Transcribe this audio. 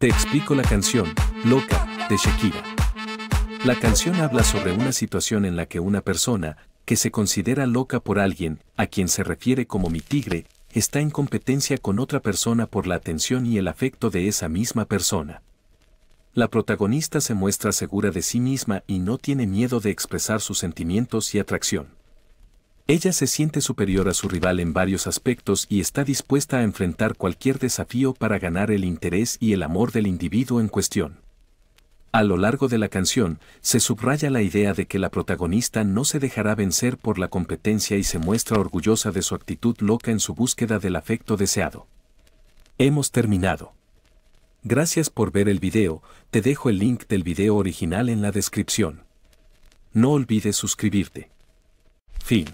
Te explico la canción, Loca, de Shakira. La canción habla sobre una situación en la que una persona, que se considera loca por alguien, a quien se refiere como mi tigre, está en competencia con otra persona por la atención y el afecto de esa misma persona. La protagonista se muestra segura de sí misma y no tiene miedo de expresar sus sentimientos y atracción. Ella se siente superior a su rival en varios aspectos y está dispuesta a enfrentar cualquier desafío para ganar el interés y el amor del individuo en cuestión. A lo largo de la canción, se subraya la idea de que la protagonista no se dejará vencer por la competencia y se muestra orgullosa de su actitud loca en su búsqueda del afecto deseado. Hemos terminado. Gracias por ver el video, te dejo el link del video original en la descripción. No olvides suscribirte. Fin.